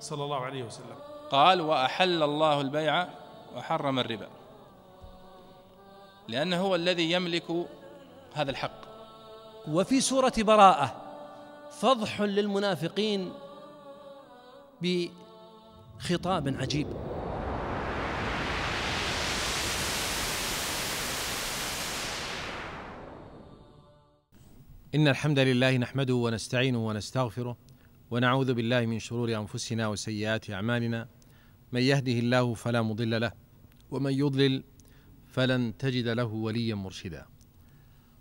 صلى الله عليه وسلم قال وأحل الله البيع وحرم الربا لأنه هو الذي يملك هذا الحق وفي سورة براءة فضح للمنافقين بخطاب عجيب إن الحمد لله نحمده ونستعينه ونستغفره ونعوذ بالله من شرور انفسنا وسيئات اعمالنا من يهده الله فلا مضل له ومن يضلل فلن تجد له وليا مرشدا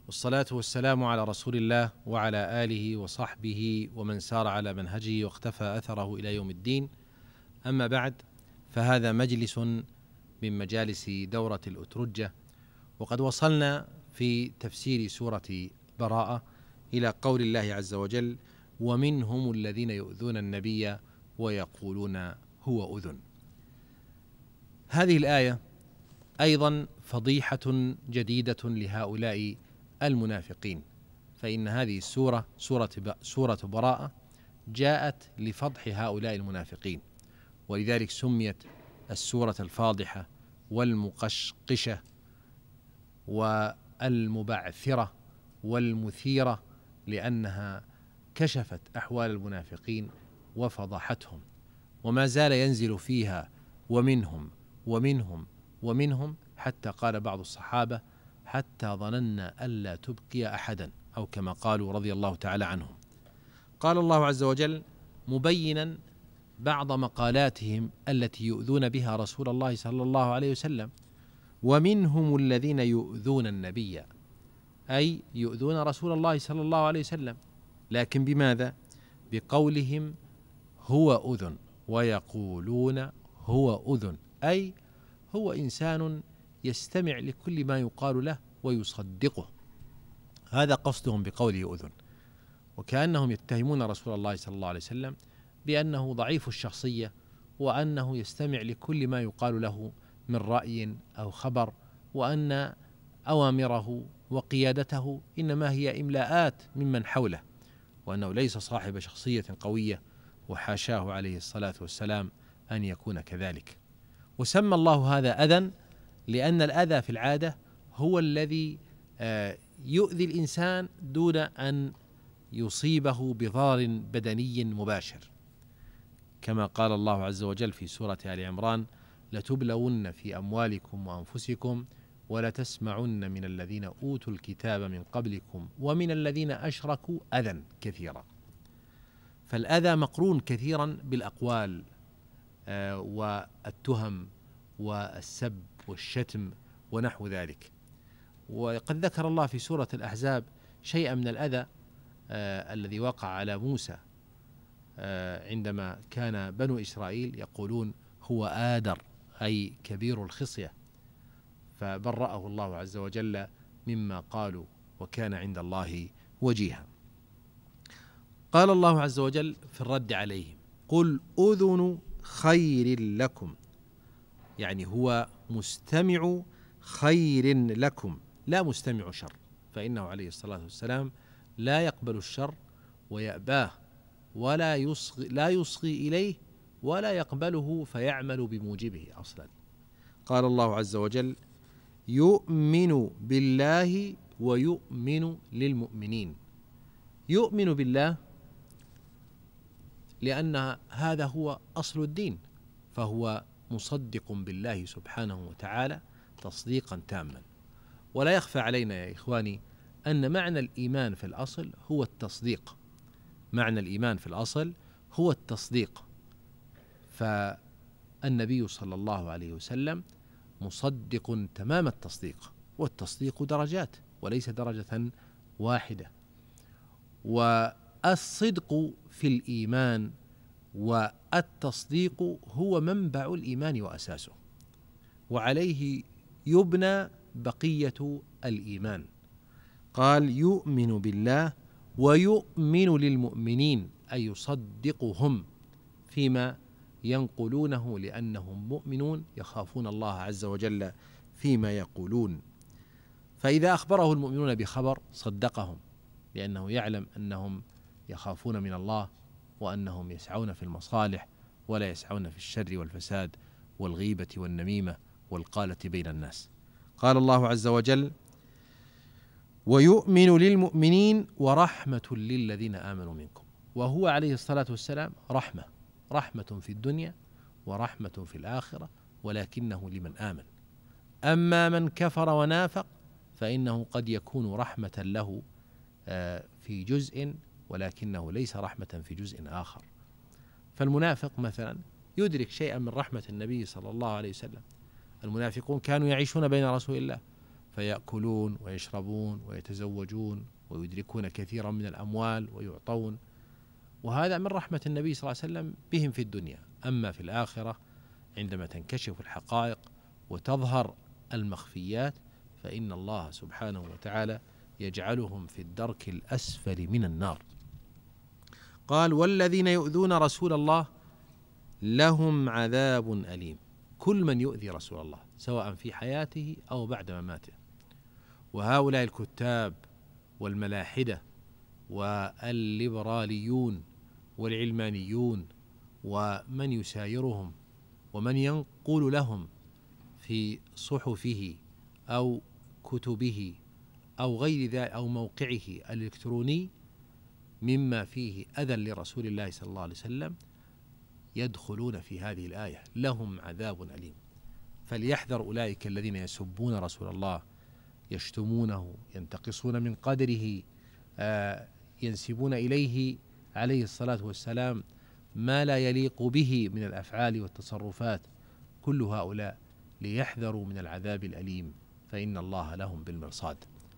والصلاه والسلام على رسول الله وعلى اله وصحبه ومن سار على منهجه واختفى اثره الى يوم الدين اما بعد فهذا مجلس من مجالس دوره الاترجه وقد وصلنا في تفسير سوره براءه الى قول الله عز وجل ومنهم الذين يؤذون النبي ويقولون هو أذن هذه الآية أيضا فضيحة جديدة لهؤلاء المنافقين فإن هذه السورة سورة سورة براءة جاءت لفضح هؤلاء المنافقين ولذلك سميت السورة الفاضحة والمقشقشة والمبعثرة والمثيرة لأنها كشفت احوال المنافقين وفضحتهم وما زال ينزل فيها ومنهم ومنهم ومنهم حتى قال بعض الصحابه حتى ظننا الا تبقي احدا او كما قالوا رضي الله تعالى عنهم قال الله عز وجل مبينا بعض مقالاتهم التي يؤذون بها رسول الله صلى الله عليه وسلم ومنهم الذين يؤذون النبي اي يؤذون رسول الله صلى الله عليه وسلم لكن بماذا بقولهم هو اذن ويقولون هو اذن اي هو انسان يستمع لكل ما يقال له ويصدقه هذا قصدهم بقوله اذن وكانهم يتهمون رسول الله صلى الله عليه وسلم بانه ضعيف الشخصيه وانه يستمع لكل ما يقال له من راي او خبر وان اوامره وقيادته انما هي املاءات ممن حوله وأنه ليس صاحب شخصية قوية وحاشاه عليه الصلاة والسلام أن يكون كذلك وسمى الله هذا أذى لأن الأذى في العادة هو الذي آه، يؤذي الإنسان دون أن يصيبه بضرر بدني مباشر كما قال الله عز وجل في سورة آل عمران لتبلون في أموالكم وأنفسكم ولتسمعن من الذين أوتوا الكتاب من قبلكم ومن الذين أشركوا أذى كثيرا فالأذى مقرون كثيرا بالأقوال آه، والتهم والسب والشتم ونحو ذلك وقد ذكر الله في سورة الأحزاب شيئا من الأذى آه، الذي وقع على موسى آه، عندما كان بنو إسرائيل يقولون هو آدر أي كبير الخصية فبرأه الله عز وجل مما قالوا وكان عند الله وجيها. قال الله عز وجل في الرد عليهم: قل اذن خير لكم. يعني هو مستمع خير لكم لا مستمع شر، فإنه عليه الصلاة والسلام لا يقبل الشر ويأباه ولا يصغي لا يصغي إليه ولا يقبله فيعمل بموجبه أصلا. قال الله عز وجل: يؤمن بالله ويؤمن للمؤمنين يؤمن بالله لأن هذا هو أصل الدين فهو مصدق بالله سبحانه وتعالى تصديقا تاما ولا يخفى علينا يا إخواني أن معنى الإيمان في الأصل هو التصديق معنى الإيمان في الأصل هو التصديق فالنبي صلى الله عليه وسلم مصدق تمام التصديق والتصديق درجات وليس درجة واحدة والصدق في الإيمان والتصديق هو منبع الإيمان وأساسه وعليه يبنى بقية الإيمان قال يؤمن بالله ويؤمن للمؤمنين أي يصدقهم فيما ينقلونه لأنهم مؤمنون يخافون الله عز وجل فيما يقولون فإذا أخبره المؤمنون بخبر صدقهم لأنه يعلم أنهم يخافون من الله وأنهم يسعون في المصالح ولا يسعون في الشر والفساد والغيبة والنميمة والقالة بين الناس قال الله عز وجل ويؤمن للمؤمنين ورحمة للذين آمنوا منكم وهو عليه الصلاة والسلام رحمة رحمة في الدنيا ورحمة في الآخرة ولكنه لمن آمن أما من كفر ونافق فإنه قد يكون رحمة له آه، في جزء ولكنه ليس رحمة في جزء آخر فالمنافق مثلا يدرك شيئا من رحمة النبي صلى الله عليه وسلم المنافقون كانوا يعيشون بين رسول الله فيأكلون ويشربون ويتزوجون ويدركون كثيرا من الأموال ويعطون وهذا من رحمة النبي صلى الله عليه وسلم بهم في الدنيا أما في الآخرة عندما تنكشف الحقائق وتظهر المخفيات فإن الله سبحانه وتعالى يجعلهم في الدرك الأسفل من النار قال والذين يؤذون رسول الله لهم عذاب أليم كل من يؤذي رسول الله سواء في حياته أو بعد مماته وهؤلاء الكتاب والملاحدة والليبراليون والعلمانيون ومن يسايرهم ومن ينقل لهم في صحفه او كتبه او غير ذلك او موقعه الالكتروني مما فيه اذى لرسول الله صلى الله عليه وسلم يدخلون في هذه الايه لهم عذاب اليم فليحذر اولئك الذين يسبون رسول الله يشتمونه ينتقصون من قدره آه، ينسبون اليه عليه الصلاة والسلام ما لا يليق به من الأفعال والتصرفات كل هؤلاء ليحذروا من العذاب الأليم فإن الله لهم بالمرصاد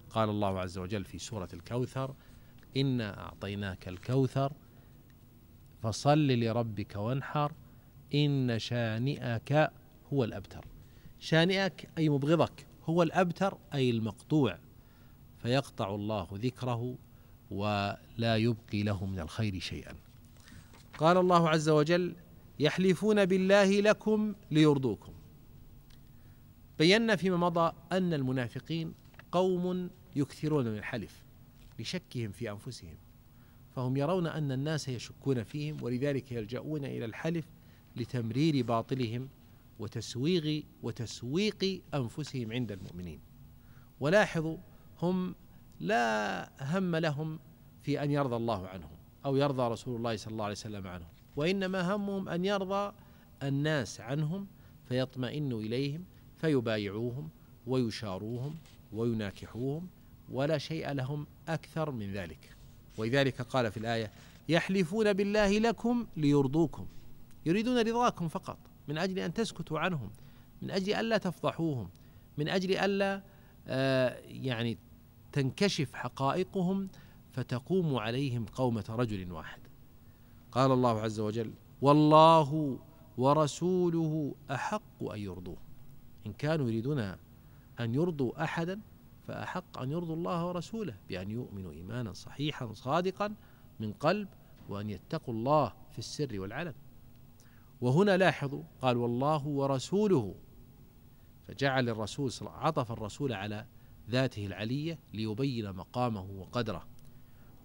قال الله عز وجل في سورة الكوثر إنا أعطيناك الكوثر فصل لربك وانحر إن شانئك هو الأبتر شانئك أي مبغضك هو الأبتر أي المقطوع فيقطع الله ذكره ولا يبقي له من الخير شيئا قال الله عز وجل يحلفون بالله لكم ليرضوكم بينا فيما مضى ان المنافقين قوم يكثرون من الحلف لشكهم في انفسهم فهم يرون ان الناس يشكون فيهم ولذلك يلجؤون الى الحلف لتمرير باطلهم وتسويغ وتسويق انفسهم عند المؤمنين ولاحظوا هم لا هم لهم في ان يرضى الله عنهم او يرضى رسول الله صلى الله عليه وسلم عنهم وانما همهم ان يرضى الناس عنهم فيطمئنوا اليهم فيبايعوهم ويشاروهم ويناكحوهم ولا شيء لهم اكثر من ذلك ولذلك قال في الايه يحلفون بالله لكم ليرضوكم يريدون رضاكم فقط من اجل ان تسكتوا عنهم من اجل الا تفضحوهم من اجل الا آه، يعني تنكشف حقائقهم فتقوم عليهم قومة رجل واحد قال الله عز وجل والله ورسوله أحق أن يرضوه إن كانوا يريدون أن يرضوا أحدا فأحق أن يرضوا الله ورسوله بأن يؤمنوا إيمانا صحيحا صادقا من قلب وأن يتقوا الله في السر والعلن وهنا لاحظوا قال والله ورسوله فجعل الرسول عطف الرسول على ذاته العليه ليبين مقامه وقدره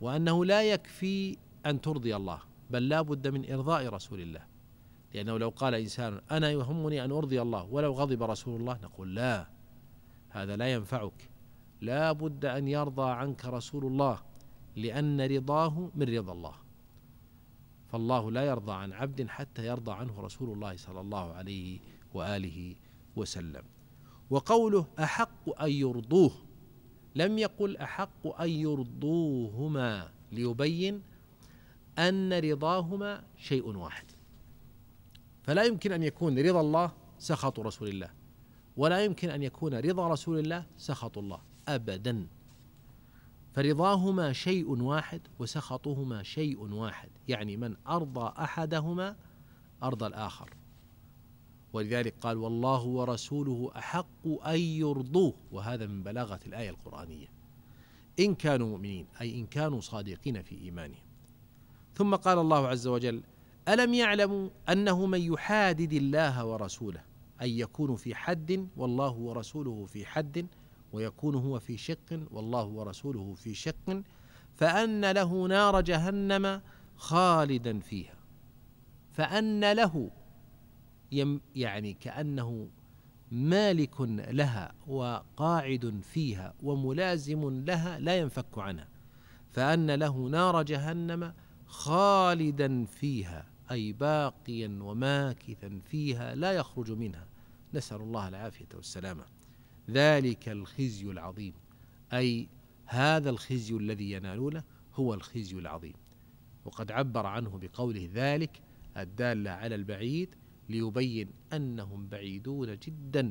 وانه لا يكفي ان ترضي الله بل لا بد من ارضاء رسول الله لانه لو قال انسان انا يهمني ان ارضي الله ولو غضب رسول الله نقول لا هذا لا ينفعك لا بد ان يرضى عنك رسول الله لان رضاه من رضا الله فالله لا يرضى عن عبد حتى يرضى عنه رسول الله صلى الله عليه واله وسلم وقوله احق ان يرضوه لم يقل احق ان يرضوهما ليبين ان رضاهما شيء واحد فلا يمكن ان يكون رضا الله سخط رسول الله ولا يمكن ان يكون رضا رسول الله سخط الله ابدا فرضاهما شيء واحد وسخطهما شيء واحد يعني من ارضى احدهما ارضى الاخر ولذلك قال والله ورسوله احق ان يرضوه وهذا من بلاغه الايه القرانيه ان كانوا مؤمنين اي ان كانوا صادقين في ايمانهم ثم قال الله عز وجل الم يعلموا انه من يحادد الله ورسوله اي يكون في حد والله ورسوله في حد ويكون هو في شق والله ورسوله في شق فان له نار جهنم خالدا فيها فان له يعني كأنه مالك لها وقاعد فيها وملازم لها لا ينفك عنها فأن له نار جهنم خالدا فيها أي باقيا وماكثا فيها لا يخرج منها نسأل الله العافية والسلامة ذلك الخزي العظيم أي هذا الخزي الذي ينالونه هو الخزي العظيم وقد عبر عنه بقوله ذلك الدالة على البعيد ليبين انهم بعيدون جدا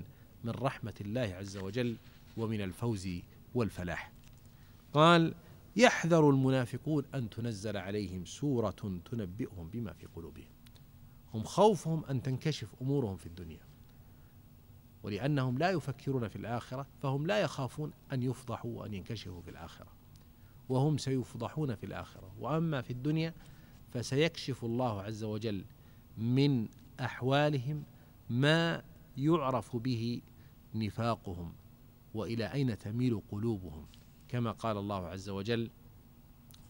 من رحمه الله عز وجل ومن الفوز والفلاح. قال: يحذر المنافقون ان تنزل عليهم سوره تنبئهم بما في قلوبهم. هم خوفهم ان تنكشف امورهم في الدنيا. ولانهم لا يفكرون في الاخره فهم لا يخافون ان يفضحوا وان ينكشفوا في الاخره. وهم سيفضحون في الاخره، واما في الدنيا فسيكشف الله عز وجل من احوالهم ما يعرف به نفاقهم والى اين تميل قلوبهم كما قال الله عز وجل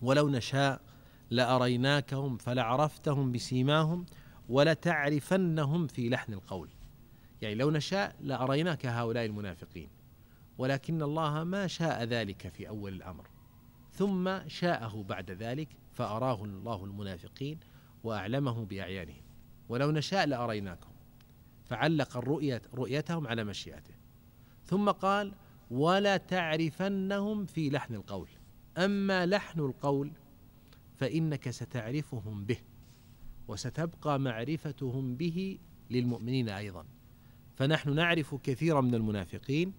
ولو نشاء لاريناكهم فلعرفتهم بسيماهم ولتعرفنهم في لحن القول يعني لو نشاء لاريناك هؤلاء المنافقين ولكن الله ما شاء ذلك في اول الامر ثم شاءه بعد ذلك فاراه الله المنافقين واعلمه باعيانهم ولو نشاء لأريناكم فعلق الرؤية رؤيتهم على مشيئته ثم قال ولا تعرفنهم في لحن القول أما لحن القول فإنك ستعرفهم به وستبقى معرفتهم به للمؤمنين أيضا فنحن نعرف كثيرا من المنافقين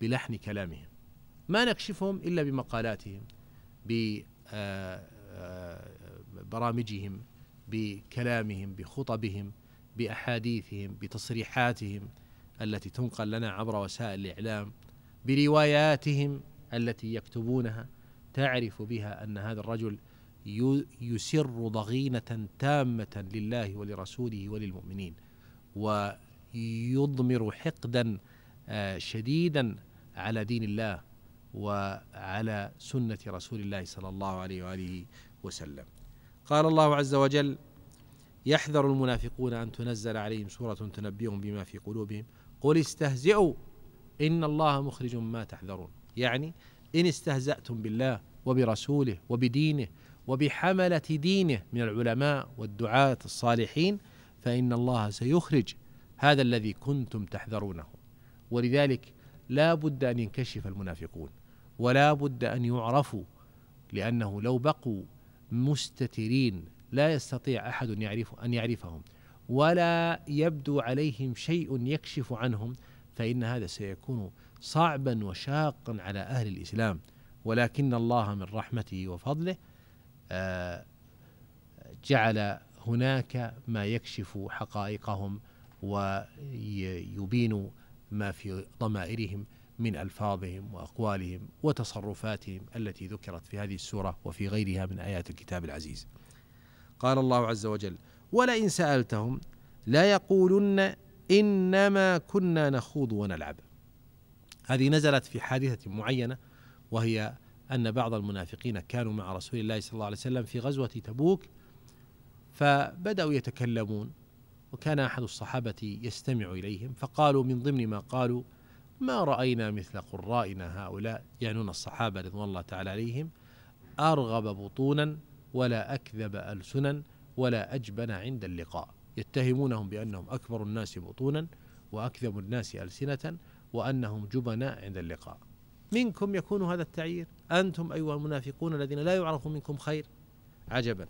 بلحن كلامهم ما نكشفهم إلا بمقالاتهم آه، آه، برامجهم بكلامهم بخطبهم باحاديثهم بتصريحاتهم التي تنقل لنا عبر وسائل الاعلام برواياتهم التي يكتبونها تعرف بها ان هذا الرجل يسر ضغينه تامه لله ولرسوله وللمؤمنين ويضمر حقدا آه، شديدا على دين الله وعلى سنه رسول الله صلى الله عليه واله وسلم قال الله عز وجل يحذر المنافقون ان تنزل عليهم سوره تنبئهم بما في قلوبهم قل استهزئوا ان الله مخرج ما تحذرون يعني ان استهزاتم بالله وبرسوله وبدينه وبحمله دينه من العلماء والدعاه الصالحين فان الله سيخرج هذا الذي كنتم تحذرونه ولذلك لا بد ان ينكشف المنافقون ولا بد ان يعرفوا لانه لو بقوا مستترين لا يستطيع احد يعرف ان يعرفهم ولا يبدو عليهم شيء يكشف عنهم فان هذا سيكون صعبا وشاقا على اهل الاسلام ولكن الله من رحمته وفضله آه، جعل هناك ما يكشف حقائقهم ويبين ما في ضمائرهم من الفاظهم واقوالهم وتصرفاتهم التي ذكرت في هذه السوره وفي غيرها من ايات الكتاب العزيز. قال الله عز وجل: ولئن سالتهم ليقولن انما كنا نخوض ونلعب. هذه نزلت في حادثه معينه وهي ان بعض المنافقين كانوا مع رسول الله صلى الله عليه وسلم في غزوه تبوك فبداوا يتكلمون وكان احد الصحابه يستمع اليهم فقالوا من ضمن ما قالوا ما رأينا مثل قرائنا هؤلاء يعنون الصحابة رضوان الله تعالى عليهم أرغب بطونا ولا أكذب ألسنا ولا أجبن عند اللقاء يتهمونهم بأنهم أكبر الناس بطونا وأكذب الناس ألسنة وأنهم جبناء عند اللقاء منكم يكون هذا التعيير أنتم أيها المنافقون الذين لا يعرف منكم خير عجبا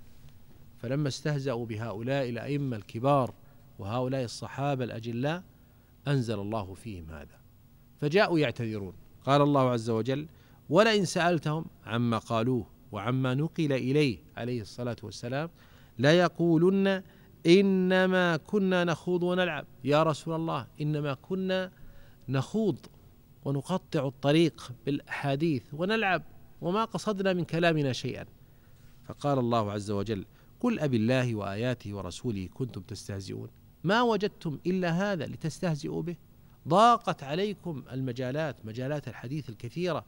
فلما استهزأوا بهؤلاء الأئمة الكبار وهؤلاء الصحابة الأجلاء أنزل الله فيهم هذا فجاءوا يعتذرون قال الله عز وجل ولئن سألتهم عما قالوه وعما نقل إليه عليه الصلاة والسلام ليقولن إنما كنا نخوض ونلعب يا رسول الله إنما كنا نخوض ونقطع الطريق بالأحاديث ونلعب وما قصدنا من كلامنا شيئا فقال الله عز وجل قل أبي الله وآياته ورسوله كنتم تستهزئون ما وجدتم إلا هذا لتستهزئوا به ضاقت عليكم المجالات مجالات الحديث الكثيره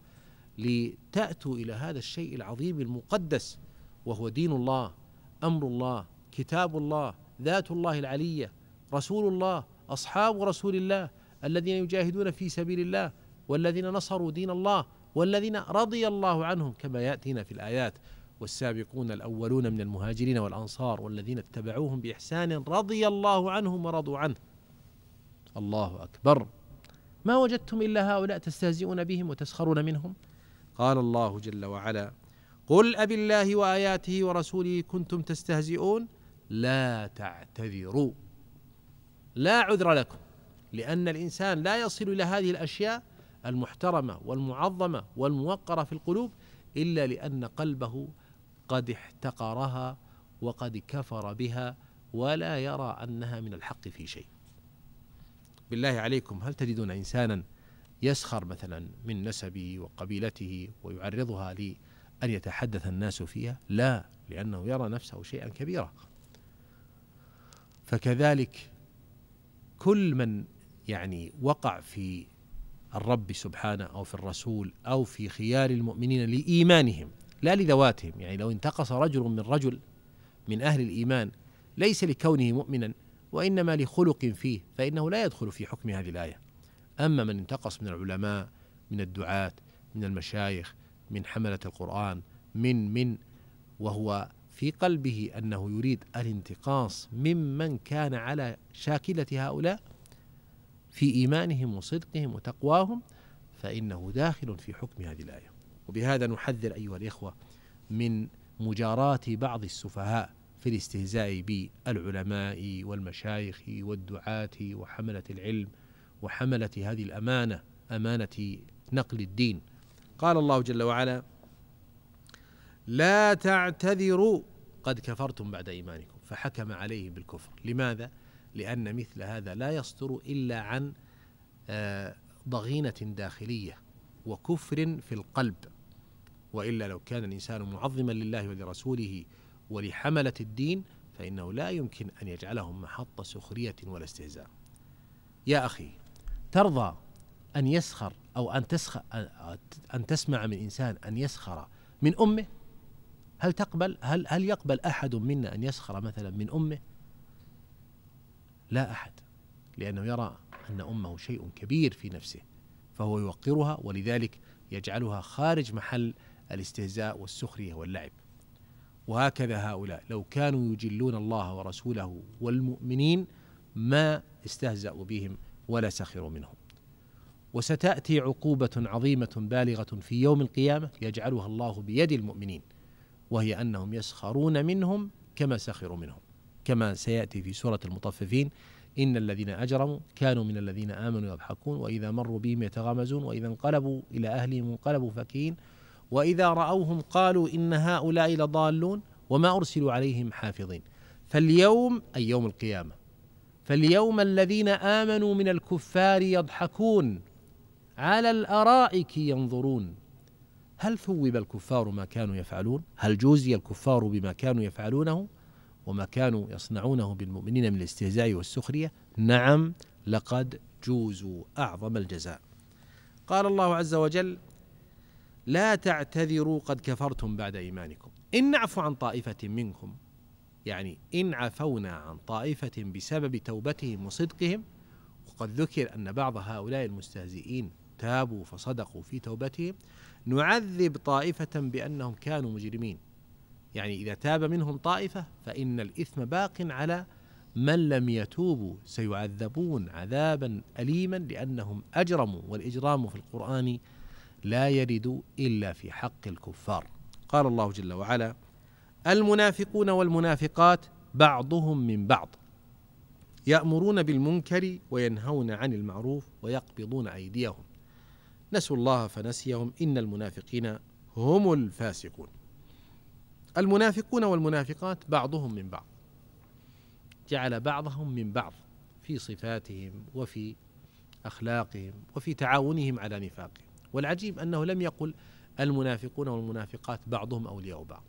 لتاتوا الى هذا الشيء العظيم المقدس وهو دين الله امر الله كتاب الله ذات الله العليه رسول الله اصحاب رسول الله الذين يجاهدون في سبيل الله والذين نصروا دين الله والذين رضي الله عنهم كما ياتينا في الايات والسابقون الاولون من المهاجرين والانصار والذين اتبعوهم باحسان رضي الله عنهم ورضوا عنه الله أكبر ما وجدتم إلا هؤلاء تستهزئون بهم وتسخرون منهم قال الله جل وعلا قل أب الله وآياته ورسوله كنتم تستهزئون لا تعتذروا لا عذر لكم لأن الإنسان لا يصل إلى هذه الأشياء المحترمة والمعظمة والموقرة في القلوب إلا لأن قلبه قد احتقرها وقد كفر بها ولا يرى أنها من الحق في شيء بالله عليكم هل تجدون إنسانا يسخر مثلا من نسبه وقبيلته ويعرضها لان يتحدث الناس فيها لا لأنه يرى نفسه شيئا كبيرا فكذلك كل من يعني وقع في الرب سبحانه أو في الرسول أو في خيار المؤمنين لإيمانهم لا لذواتهم يعني لو انتقص رجل من رجل من أهل الإيمان ليس لكونه مؤمنا وإنما لخلق فيه فإنه لا يدخل في حكم هذه الآية أما من انتقص من العلماء من الدعاة من المشايخ من حملة القرآن من من وهو في قلبه أنه يريد الانتقاص ممن كان على شاكلة هؤلاء في إيمانهم وصدقهم وتقواهم فإنه داخل في حكم هذه الآية وبهذا نحذر أيها الإخوة من مجاراة بعض السفهاء في الاستهزاء بالعلماء والمشايخ والدعاة وحملة العلم وحملة هذه الأمانة أمانة نقل الدين قال الله جل وعلا لا تعتذروا قد كفرتم بعد إيمانكم فحكم عليهم بالكفر لماذا؟ لأن مثل هذا لا يصدر إلا عن آه، ضغينة داخلية وكفر في القلب وإلا لو كان الإنسان معظما لله ولرسوله ولحملة الدين فإنه لا يمكن أن يجعلهم محط سخرية ولا استهزاء. يا أخي ترضى أن يسخر أو أن تسخر أن تسمع من إنسان أن يسخر من أمه؟ هل تقبل هل هل يقبل أحد منا أن يسخر مثلا من أمه؟ لا أحد لأنه يرى أن أمه شيء كبير في نفسه فهو يوقرها ولذلك يجعلها خارج محل الاستهزاء والسخرية واللعب وهكذا هؤلاء لو كانوا يجلون الله ورسوله والمؤمنين ما استهزأوا بهم ولا سخروا منهم وستأتي عقوبة عظيمة بالغة في يوم القيامة يجعلها الله بيد المؤمنين وهي أنهم يسخرون منهم كما سخروا منهم كما سيأتي في سورة المطففين إن الذين أجرموا كانوا من الذين آمنوا يضحكون وإذا مروا بهم يتغامزون وإذا انقلبوا إلى أهلهم انقلبوا فكين واذا راوهم قالوا ان هؤلاء لضالون وما ارسلوا عليهم حافظين فاليوم اي يوم القيامه فاليوم الذين امنوا من الكفار يضحكون على الارائك ينظرون هل ثوب الكفار ما كانوا يفعلون هل جوزي الكفار بما كانوا يفعلونه وما كانوا يصنعونه بالمؤمنين من الاستهزاء والسخريه نعم لقد جوزوا اعظم الجزاء قال الله عز وجل لا تعتذروا قد كفرتم بعد ايمانكم ان نعفو عن طائفه منكم يعني ان عفونا عن طائفه بسبب توبتهم وصدقهم وقد ذكر ان بعض هؤلاء المستهزئين تابوا فصدقوا في توبتهم نعذب طائفه بانهم كانوا مجرمين يعني اذا تاب منهم طائفه فان الاثم باق على من لم يتوبوا سيعذبون عذابا اليما لانهم اجرموا والاجرام في القران لا يرد الا في حق الكفار قال الله جل وعلا المنافقون والمنافقات بعضهم من بعض يامرون بالمنكر وينهون عن المعروف ويقبضون ايديهم نسوا الله فنسيهم ان المنافقين هم الفاسقون المنافقون والمنافقات بعضهم من بعض جعل بعضهم من بعض في صفاتهم وفي اخلاقهم وفي تعاونهم على نفاقهم والعجيب أنه لم يقل المنافقون والمنافقات بعضهم أولياء بعض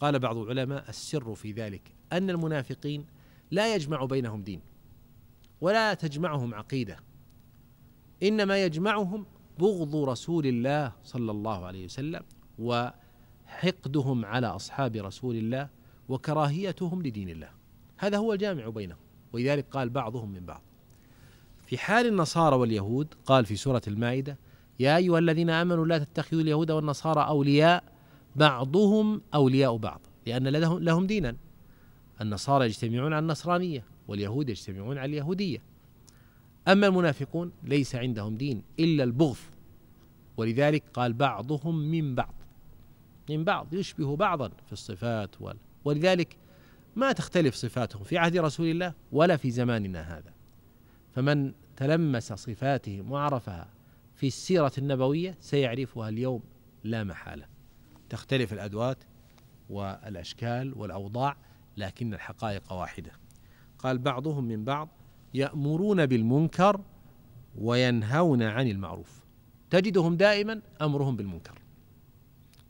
قال بعض العلماء السر في ذلك أن المنافقين لا يجمع بينهم دين ولا تجمعهم عقيدة إنما يجمعهم بغض رسول الله صلى الله عليه وسلم وحقدهم على أصحاب رسول الله وكراهيتهم لدين الله هذا هو الجامع بينهم ولذلك قال بعضهم من بعض في حال النصارى واليهود قال في سورة المائدة يا أيها الذين آمنوا لا تتخذوا اليهود والنصارى أولياء بعضهم أولياء بعض لأن لهم دينا النصارى يجتمعون على النصرانية واليهود يجتمعون على اليهودية أما المنافقون ليس عندهم دين إلا البغض ولذلك قال بعضهم من بعض من بعض يشبه بعضا في الصفات وال ولذلك ما تختلف صفاتهم في عهد رسول الله ولا في زماننا هذا فمن تلمس صفاتهم وعرفها في السيرة النبوية سيعرفها اليوم لا محالة تختلف الأدوات والأشكال والأوضاع لكن الحقائق واحدة قال بعضهم من بعض يأمرون بالمنكر وينهون عن المعروف تجدهم دائما أمرهم بالمنكر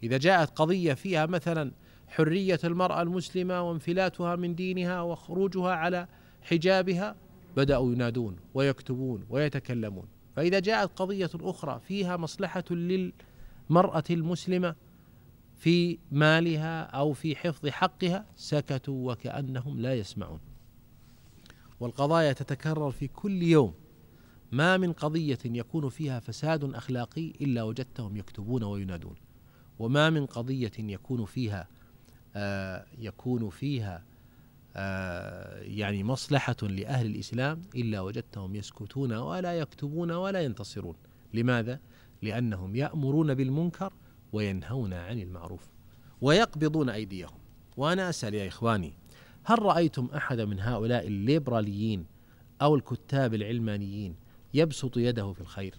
إذا جاءت قضية فيها مثلا حرية المرأة المسلمة وانفلاتها من دينها وخروجها على حجابها بدأوا ينادون ويكتبون ويتكلمون فإذا جاءت قضية أخرى فيها مصلحة للمرأة المسلمة في مالها أو في حفظ حقها سكتوا وكأنهم لا يسمعون والقضايا تتكرر في كل يوم ما من قضية يكون فيها فساد أخلاقي إلا وجدتهم يكتبون وينادون وما من قضية يكون فيها آه يكون فيها آه، يعني مصلحة لأهل الإسلام إلا وجدتهم يسكتون ولا يكتبون ولا ينتصرون لماذا؟ لأنهم يأمرون بالمنكر وينهون عن المعروف ويقبضون أيديهم وأنا أسأل يا إخواني هل رأيتم أحدا من هؤلاء الليبراليين أو الكتاب العلمانيين يبسط يده في الخير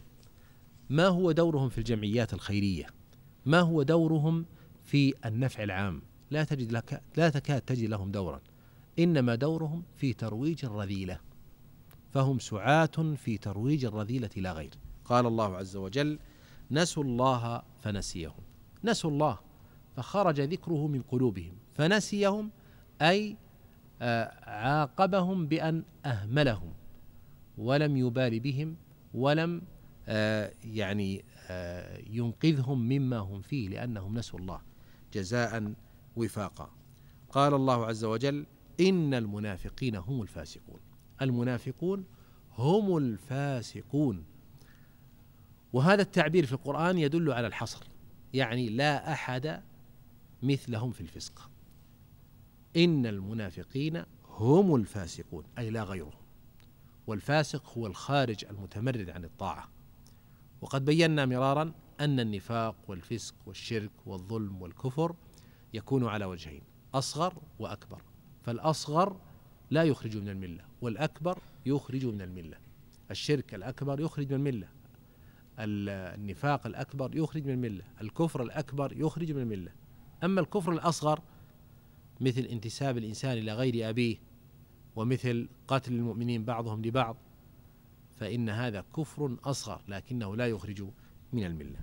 ما هو دورهم في الجمعيات الخيرية ما هو دورهم في النفع العام لا تجد لك لا تكاد تجد لهم دورا إنما دورهم في ترويج الرذيلة فهم سعاة في ترويج الرذيلة لا غير قال الله عز وجل نسوا الله فنسيهم نسوا الله فخرج ذكره من قلوبهم فنسيهم أي آه، عاقبهم بأن أهملهم ولم يبال بهم ولم آه، يعني آه، ينقذهم مما هم فيه لأنهم نسوا الله جزاء وفاقا قال الله عز وجل إن المنافقين هم الفاسقون المنافقون هم الفاسقون وهذا التعبير في القرآن يدل على الحصر يعني لا أحد مثلهم في الفسق إن المنافقين هم الفاسقون أي لا غيرهم والفاسق هو الخارج المتمرد عن الطاعة وقد بينا مرارا أن النفاق والفسق والشرك والظلم والكفر يكون على وجهين أصغر وأكبر فالأصغر لا يخرج من الملة والأكبر يخرج من الملة الشرك الأكبر يخرج من الملة النفاق الأكبر يخرج من الملة الكفر الأكبر يخرج من الملة أما الكفر الأصغر مثل انتساب الإنسان إلى غير أبيه ومثل قتل المؤمنين بعضهم لبعض فإن هذا كفر أصغر لكنه لا يخرج من الملة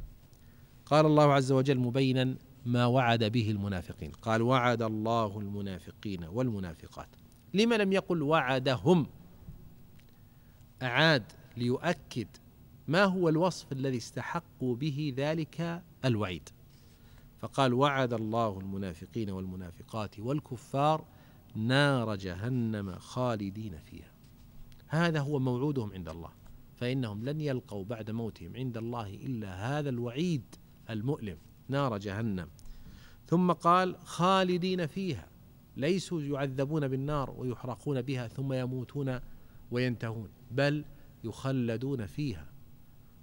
قال الله عز وجل مبينا ما وعد به المنافقين قال وعد الله المنافقين والمنافقات لما لم يقل وعدهم أعاد ليؤكد ما هو الوصف الذي استحقوا به ذلك الوعيد فقال وعد الله المنافقين والمنافقات والكفار نار جهنم خالدين فيها هذا هو موعودهم عند الله فإنهم لن يلقوا بعد موتهم عند الله إلا هذا الوعيد المؤلم نار جهنم ثم قال خالدين فيها ليسوا يعذبون بالنار ويحرقون بها ثم يموتون وينتهون بل يخلدون فيها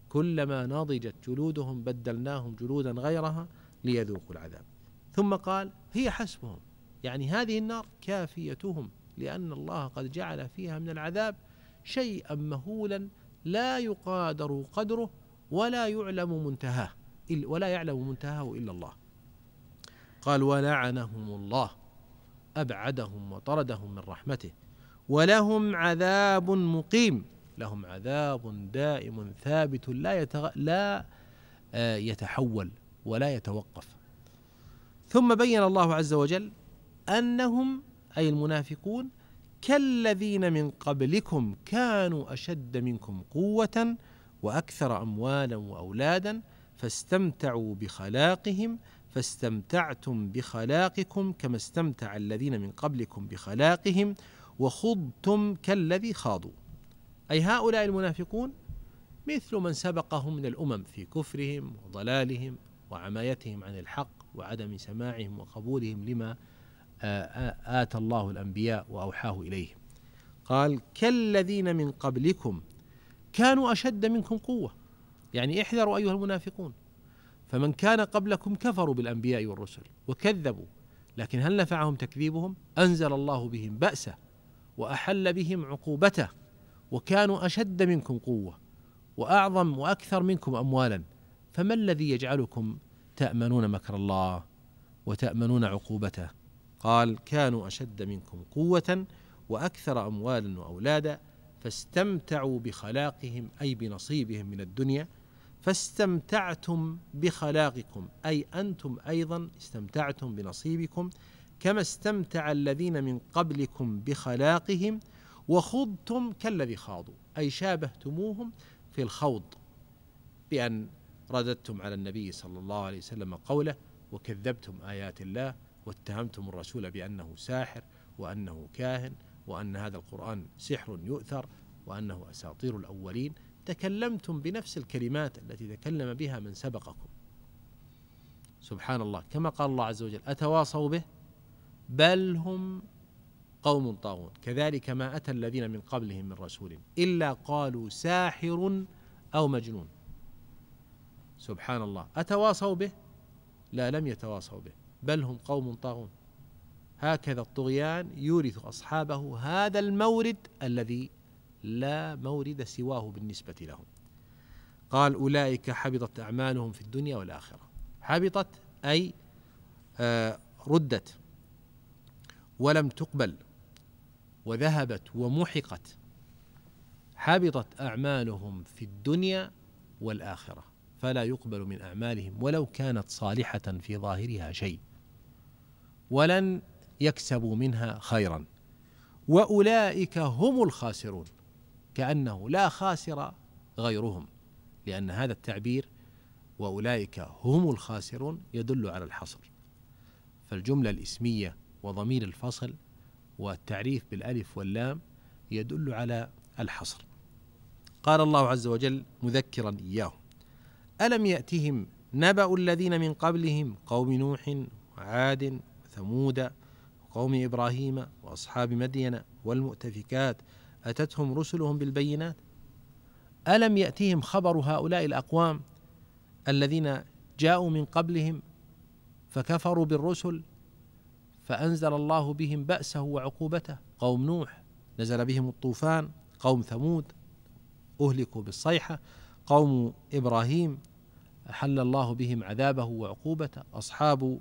كلما نضجت جلودهم بدلناهم جلودا غيرها ليذوقوا العذاب ثم قال هي حسبهم يعني هذه النار كافيتهم لأن الله قد جعل فيها من العذاب شيئا مهولا لا يقادر قدره ولا يعلم منتهاه ولا يعلم منتهاه إلا الله قال ولعنهم الله أبعدهم وطردهم من رحمته ولهم عذاب مقيم لهم عذاب دائم ثابت لا يتغ... لا آه، يتحول ولا يتوقف ثم بين الله عز وجل انهم اي المنافقون كالذين من قبلكم كانوا اشد منكم قوه واكثر اموالا واولادا فاستمتعوا بخلاقهم فاستمتعتم بخلاقكم كما استمتع الذين من قبلكم بخلاقهم وخضتم كالذي خاضوا اي هؤلاء المنافقون مثل من سبقهم من الامم في كفرهم وضلالهم وعمايتهم عن الحق وعدم سماعهم وقبولهم لما اتى الله الانبياء واوحاه اليهم قال كالذين من قبلكم كانوا اشد منكم قوه يعني احذروا ايها المنافقون فمن كان قبلكم كفروا بالانبياء والرسل وكذبوا لكن هل نفعهم تكذيبهم انزل الله بهم باسه واحل بهم عقوبته وكانوا اشد منكم قوه واعظم واكثر منكم اموالا فما الذي يجعلكم تامنون مكر الله وتامنون عقوبته قال كانوا اشد منكم قوه واكثر اموالا واولادا فاستمتعوا بخلاقهم اي بنصيبهم من الدنيا فاستمتعتم بخلاقكم اي انتم ايضا استمتعتم بنصيبكم كما استمتع الذين من قبلكم بخلاقهم وخضتم كالذي خاضوا اي شابهتموهم في الخوض بان رددتم على النبي صلى الله عليه وسلم قوله وكذبتم ايات الله واتهمتم الرسول بانه ساحر وانه كاهن وان هذا القران سحر يؤثر وانه اساطير الاولين تكلمتم بنفس الكلمات التي تكلم بها من سبقكم سبحان الله كما قال الله عز وجل أتواصوا به بل هم قوم طاغون كذلك ما أتى الذين من قبلهم من رسول إلا قالوا ساحر أو مجنون سبحان الله أتواصوا به لا لم يتواصوا به بل هم قوم طاغون هكذا الطغيان يورث أصحابه هذا المورد الذي لا مورد سواه بالنسبة لهم قال أولئك حبطت أعمالهم في الدنيا والآخرة حبطت أي آه، ردت ولم تقبل وذهبت ومحقت حبطت أعمالهم في الدنيا والآخرة فلا يقبل من أعمالهم ولو كانت صالحة في ظاهرها شيء ولن يكسبوا منها خيرا وأولئك هم الخاسرون كأنه لا خاسر غيرهم لأن هذا التعبير وأولئك هم الخاسرون يدل على الحصر فالجملة الإسمية وضمير الفصل والتعريف بالألف واللام يدل على الحصر قال الله عز وجل مذكرا إياهم ألم يأتهم نبأ الذين من قبلهم قوم نوح وعاد وثمود وقوم إبراهيم وأصحاب مدين والمؤتفكات أتتهم رسلهم بالبينات ألم يأتهم خبر هؤلاء الأقوام الذين جاءوا من قبلهم فكفروا بالرسل فأنزل الله بهم بأسه وعقوبته قوم نوح نزل بهم الطوفان قوم ثمود أهلكوا بالصيحة قوم إبراهيم أحل الله بهم عذابه وعقوبته أصحاب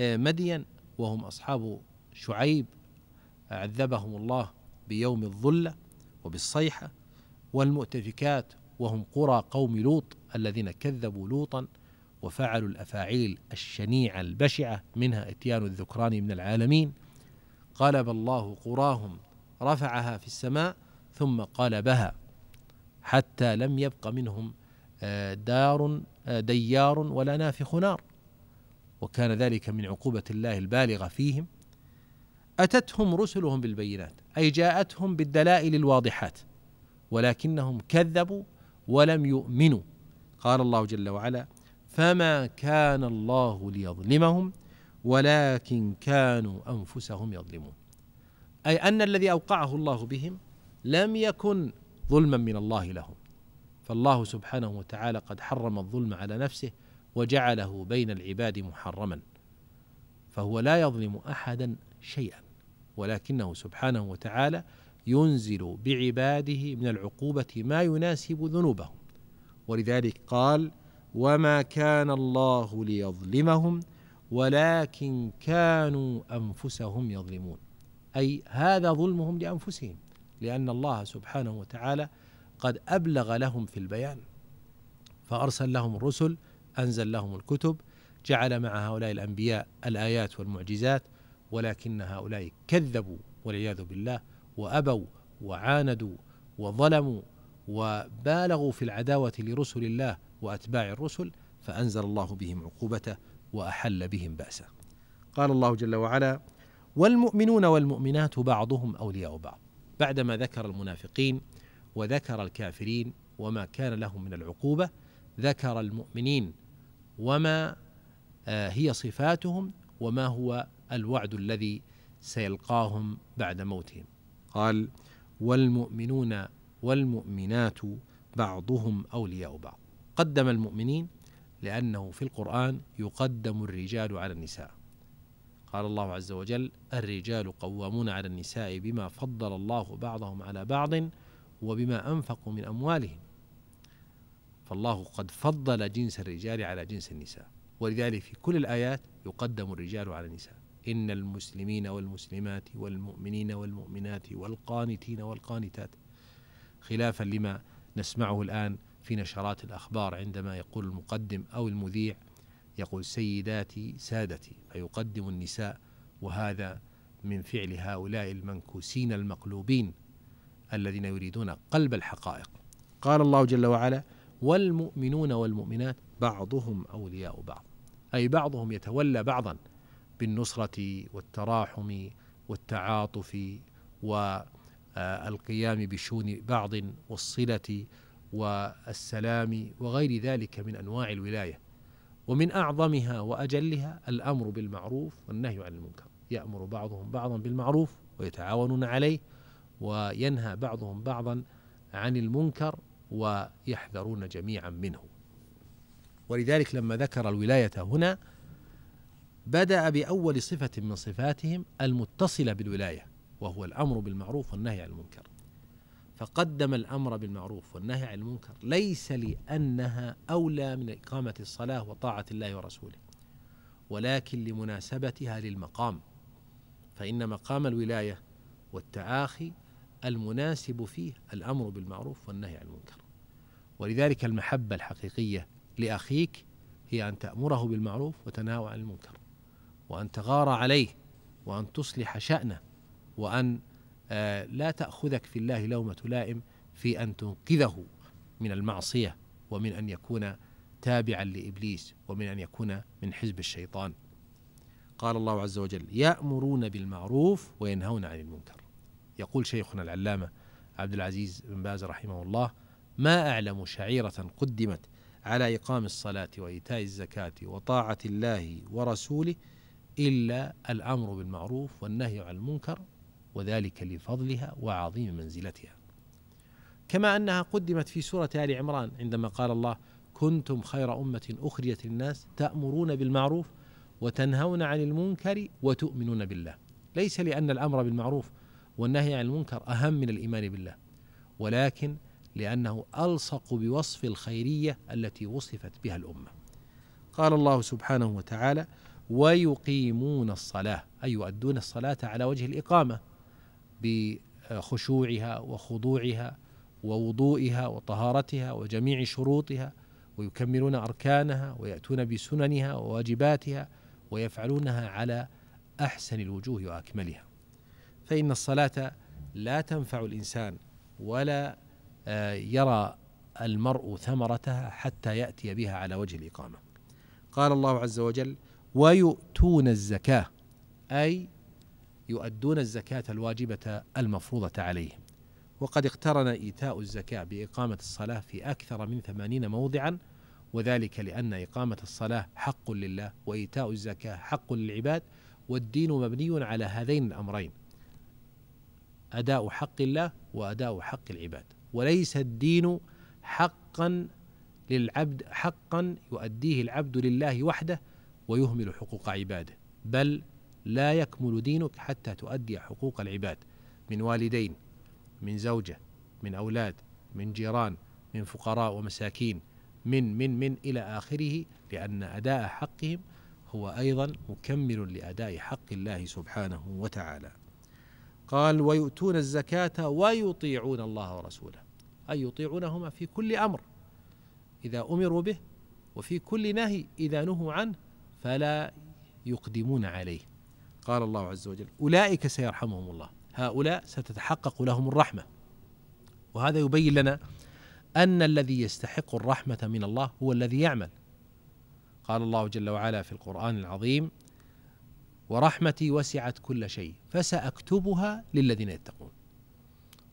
آه، مدين وهم أصحاب شعيب عذبهم الله بيوم الظلة وبالصيحة والمؤتفكات وهم قرى قوم لوط الذين كذبوا لوطا وفعلوا الأفاعيل الشنيعة البشعة منها إتيان الذكران من العالمين قلب الله قراهم رفعها في السماء ثم قلبها حتى لم يبق منهم آه، دار آه، ديار ولا نافخ نار وكان ذلك من عقوبة الله البالغة فيهم أتتهم رسلهم بالبينات أي جاءتهم بالدلائل الواضحات ولكنهم كذبوا ولم يؤمنوا قال الله جل وعلا فما كان الله ليظلمهم ولكن كانوا أنفسهم يظلمون أي أن الذي أوقعه الله بهم لم يكن ظلما من الله لهم فالله سبحانه وتعالى قد حرم الظلم على نفسه وجعله بين العباد محرما فهو لا يظلم احدا شيئا ولكنه سبحانه وتعالى ينزل بعباده من العقوبة ما يناسب ذنوبهم ولذلك قال وما كان الله ليظلمهم ولكن كانوا أنفسهم يظلمون أي هذا ظلمهم لأنفسهم لأن الله سبحانه وتعالى قد أبلغ لهم في البيان فأرسل لهم الرسل أنزل لهم الكتب جعل مع هؤلاء الأنبياء الآيات والمعجزات ولكن هؤلاء كذبوا والعياذ بالله وابوا وعاندوا وظلموا وبالغوا في العداوه لرسل الله واتباع الرسل فانزل الله بهم عقوبته واحل بهم باسه. قال الله جل وعلا: والمؤمنون والمؤمنات بعضهم اولياء بعض. بعدما ذكر المنافقين وذكر الكافرين وما كان لهم من العقوبه ذكر المؤمنين وما آه، هي صفاتهم وما هو الوعد الذي سيلقاهم بعد موتهم قال والمؤمنون والمؤمنات بعضهم اولياء بعض قدم المؤمنين لانه في القران يقدم الرجال على النساء قال الله عز وجل الرجال قوامون على النساء بما فضل الله بعضهم على بعض وبما انفقوا من اموالهم فالله قد فضل جنس الرجال على جنس النساء ولذلك في كل الايات يقدم الرجال على النساء إن المسلمين والمسلمات والمؤمنين والمؤمنات والقانتين والقانتات خلافا لما نسمعه الآن في نشرات الأخبار عندما يقول المقدم أو المذيع يقول سيداتي سادتي فيقدم النساء وهذا من فعل هؤلاء المنكوسين المقلوبين الذين يريدون قلب الحقائق قال الله جل وعلا والمؤمنون والمؤمنات بعضهم أولياء بعض أي بعضهم يتولى بعضا بالنصرة والتراحم والتعاطف والقيام بشؤون بعض والصلة والسلام وغير ذلك من أنواع الولاية ومن أعظمها وأجلها الأمر بالمعروف والنهي عن المنكر يأمر بعضهم بعضا بالمعروف ويتعاونون عليه وينهى بعضهم بعضا عن المنكر ويحذرون جميعا منه ولذلك لما ذكر الولاية هنا بدا باول صفه من صفاتهم المتصله بالولايه وهو الامر بالمعروف والنهي عن المنكر فقدم الامر بالمعروف والنهي عن المنكر ليس لانها اولى من اقامه الصلاه وطاعه الله ورسوله ولكن لمناسبتها للمقام فان مقام الولايه والتعاخي المناسب فيه الامر بالمعروف والنهي عن المنكر ولذلك المحبه الحقيقيه لاخيك هي ان تامره بالمعروف وتنهى عن المنكر وأن تغار عليه وأن تصلح شأنه وأن آه، لا تأخذك في الله لومة لائم في أن تنقذه من المعصية ومن أن يكون تابعا لإبليس ومن أن يكون من حزب الشيطان قال الله عز وجل يأمرون بالمعروف وينهون عن المنكر يقول شيخنا العلامة عبد العزيز بن باز رحمه الله ما أعلم شعيرة قدمت على إقام الصلاة وإيتاء الزكاة وطاعة الله ورسوله إلا الأمر بالمعروف والنهي عن المنكر وذلك لفضلها وعظيم منزلتها كما أنها قدمت في سورة آل عمران عندما قال الله كنتم خير أمة أخرجت للناس تأمرون بالمعروف وتنهون عن المنكر وتؤمنون بالله ليس لأن الأمر بالمعروف والنهي عن المنكر أهم من الإيمان بالله ولكن لأنه ألصق بوصف الخيرية التي وصفت بها الأمة قال الله سبحانه وتعالى ويقيمون الصلاة أي يؤدون الصلاة على وجه الإقامة بخشوعها وخضوعها ووضوئها وطهارتها وجميع شروطها ويكملون أركانها ويأتون بسننها وواجباتها ويفعلونها على أحسن الوجوه وأكملها فإن الصلاة لا تنفع الإنسان ولا آه، يرى المرء ثمرتها حتى يأتي بها على وجه الإقامة قال الله عز وجل ويؤتون الزكاة أي يؤدون الزكاة الواجبة المفروضة عليهم وقد اقترن إيتاء الزكاة بإقامة الصلاة في أكثر من ثمانين موضعا وذلك لأن إقامة الصلاة حق لله وإيتاء الزكاة حق للعباد والدين مبني على هذين الأمرين أداء حق الله وأداء حق العباد وليس الدين حقا للعبد حقا يؤديه العبد لله وحده ويهمل حقوق عباده بل لا يكمل دينك حتى تؤدي حقوق العباد من والدين من زوجه من اولاد من جيران من فقراء ومساكين من من من الى اخره لان اداء حقهم هو ايضا مكمل لاداء حق الله سبحانه وتعالى. قال ويؤتون الزكاه ويطيعون الله ورسوله اي يطيعونهما في كل امر اذا امروا به وفي كل نهي اذا نهوا عنه فلا يقدمون عليه قال الله عز وجل أولئك سيرحمهم الله هؤلاء ستتحقق لهم الرحمة وهذا يبين لنا أن الذي يستحق الرحمة من الله هو الذي يعمل قال الله جل وعلا في القرآن العظيم ورحمتي وسعت كل شيء فسأكتبها للذين يتقون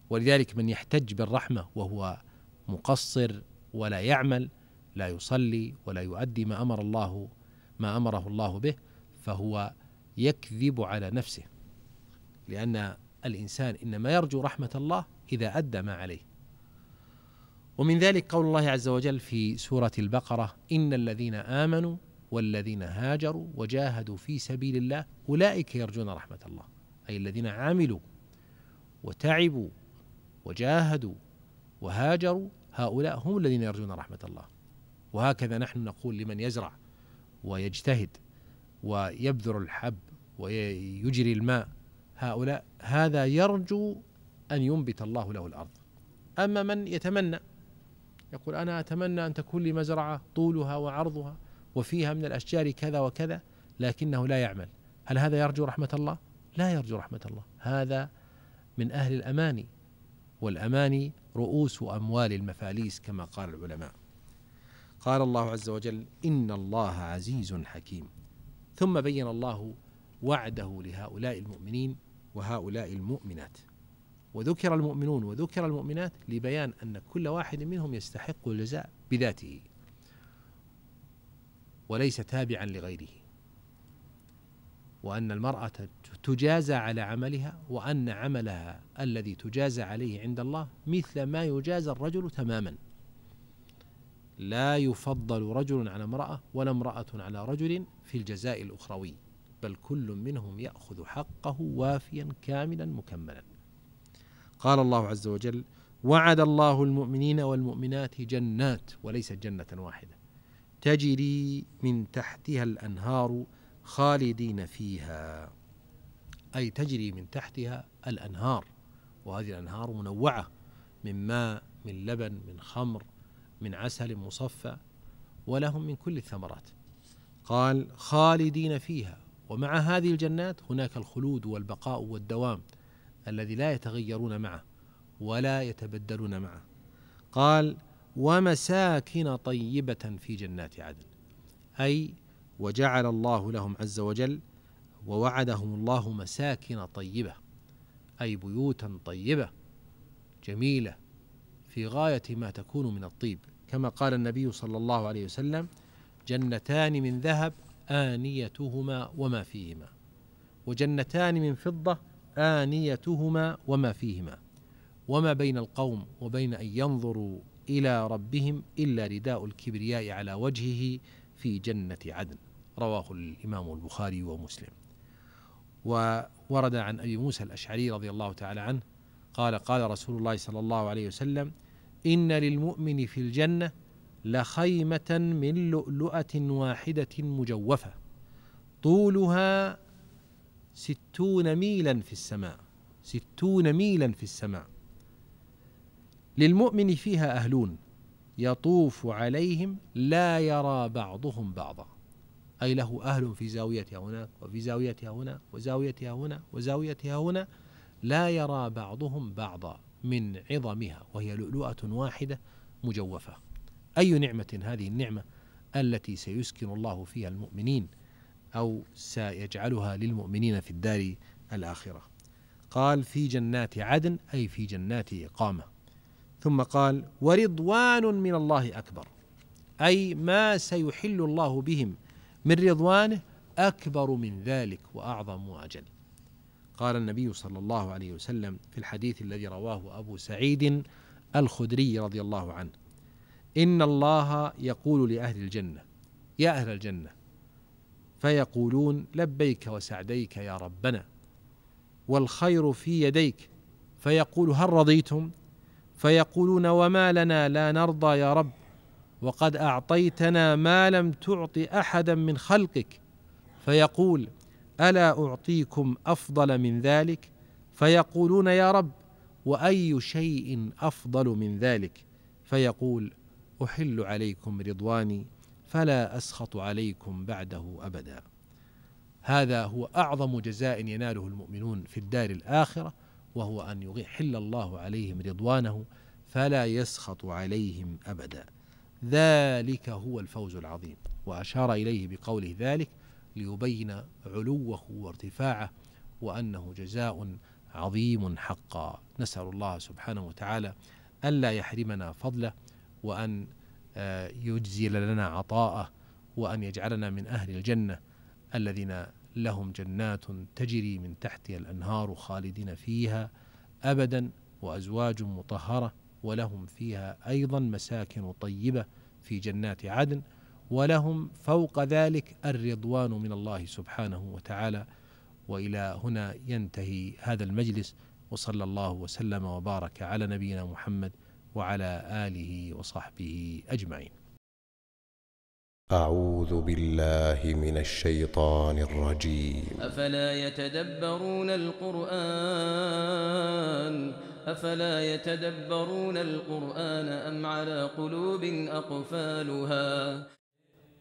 ولذلك من يحتج بالرحمة وهو مقصر ولا يعمل لا يصلي ولا يؤدي ما أمر الله ما امره الله به فهو يكذب على نفسه لان الانسان انما يرجو رحمه الله اذا ادى ما عليه ومن ذلك قول الله عز وجل في سوره البقره ان الذين امنوا والذين هاجروا وجاهدوا في سبيل الله اولئك يرجون رحمه الله اي الذين عملوا وتعبوا وجاهدوا وهاجروا هؤلاء هم الذين يرجون رحمه الله وهكذا نحن نقول لمن يزرع ويجتهد ويبذر الحب ويجري الماء هؤلاء هذا يرجو أن ينبت الله له الأرض أما من يتمنى يقول أنا أتمنى أن تكون لي مزرعة طولها وعرضها وفيها من الأشجار كذا وكذا لكنه لا يعمل هل هذا يرجو رحمة الله؟ لا يرجو رحمة الله هذا من أهل الأماني والأماني رؤوس أموال المفاليس كما قال العلماء قال الله عز وجل ان الله عزيز حكيم ثم بين الله وعده لهؤلاء المؤمنين وهؤلاء المؤمنات وذكر المؤمنون وذكر المؤمنات لبيان ان كل واحد منهم يستحق الجزاء بذاته وليس تابعا لغيره وان المراه تجازى على عملها وان عملها الذي تجازى عليه عند الله مثل ما يجازى الرجل تماما لا يفضل رجل على امرأة ولا امرأة على رجل في الجزاء الأخروي بل كل منهم يأخذ حقه وافيا كاملا مكملا قال الله عز وجل وعد الله المؤمنين والمؤمنات جنات وليست جنة واحدة تجري من تحتها الأنهار خالدين فيها أي تجري من تحتها الأنهار وهذه الأنهار منوعة من ماء من لبن من خمر من عسل مصفى ولهم من كل الثمرات قال خالدين فيها ومع هذه الجنات هناك الخلود والبقاء والدوام الذي لا يتغيرون معه ولا يتبدلون معه قال ومساكن طيبه في جنات عدن اي وجعل الله لهم عز وجل ووعدهم الله مساكن طيبه اي بيوتا طيبه جميله في غاية ما تكون من الطيب كما قال النبي صلى الله عليه وسلم جنتان من ذهب آنيتهما وما فيهما وجنتان من فضة آنيتهما وما فيهما وما بين القوم وبين أن ينظروا إلى ربهم إلا رداء الكبرياء على وجهه في جنة عدن رواه الإمام البخاري ومسلم وورد عن أبي موسى الأشعري رضي الله تعالى عنه قال قال رسول الله صلى الله عليه وسلم إن للمؤمن في الجنة لخيمة من لؤلؤة واحدة مجوفة طولها ستون ميلا في السماء ستون ميلا في السماء للمؤمن فيها أهلون يطوف عليهم لا يرى بعضهم بعضا أي له أهل في زاويتها هنا وفي زاويتها هنا وزاويتها هنا وزاويتها هنا لا يرى بعضهم بعضا من عظمها وهي لؤلؤة واحدة مجوفة أي نعمة هذه النعمة التي سيسكن الله فيها المؤمنين أو سيجعلها للمؤمنين في الدار الآخرة قال في جنات عدن أي في جنات إقامة ثم قال ورضوان من الله أكبر أي ما سيحل الله بهم من رضوانه أكبر من ذلك وأعظم وأجل قال النبي صلى الله عليه وسلم في الحديث الذي رواه أبو سعيد الخدري رضي الله عنه إن الله يقول لأهل الجنة يا أهل الجنة فيقولون لبيك وسعديك يا ربنا والخير في يديك فيقول هل رضيتم فيقولون وما لنا لا نرضى يا رب وقد اعطيتنا ما لم تعط احدا من خلقك فيقول الا اعطيكم افضل من ذلك فيقولون يا رب واي شيء افضل من ذلك فيقول احل عليكم رضواني فلا اسخط عليكم بعده ابدا هذا هو اعظم جزاء يناله المؤمنون في الدار الاخره وهو ان يحل الله عليهم رضوانه فلا يسخط عليهم ابدا ذلك هو الفوز العظيم واشار اليه بقوله ذلك ليبين علوه وارتفاعه وأنه جزاء عظيم حقا نسأل الله سبحانه وتعالى ألا يحرمنا فضله وأن آه، يجزي لنا عطاءه وأن يجعلنا من أهل الجنة الذين لهم جنات تجري من تحتها الأنهار خالدين فيها أبدا وأزواج مطهرة ولهم فيها أيضا مساكن طيبة في جنات عدن ولهم فوق ذلك الرضوان من الله سبحانه وتعالى والى هنا ينتهي هذا المجلس وصلى الله وسلم وبارك على نبينا محمد وعلى اله وصحبه اجمعين. أعوذ بالله من الشيطان الرجيم أفلا يتدبرون القرآن أفلا يتدبرون القرآن أم على قلوب أقفالها